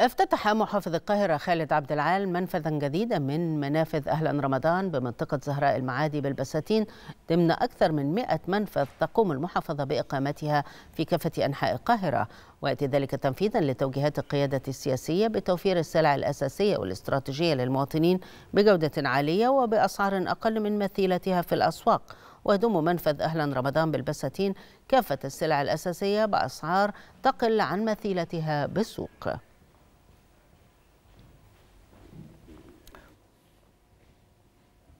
افتتح محافظ القاهرة خالد عبد العال منفذا جديدا من منافذ أهلا رمضان بمنطقة زهراء المعادي بالبساتين ضمن أكثر من 100 منفذ تقوم المحافظة بإقامتها في كافة أنحاء القاهرة ويأتي ذلك تنفيذا لتوجيهات القيادة السياسية بتوفير السلع الأساسية والاستراتيجية للمواطنين بجودة عالية وبأسعار أقل من مثيلتها في الأسواق ويضم منفذ أهلا رمضان بالبساتين كافة السلع الأساسية بأسعار تقل عن مثيلتها بالسوق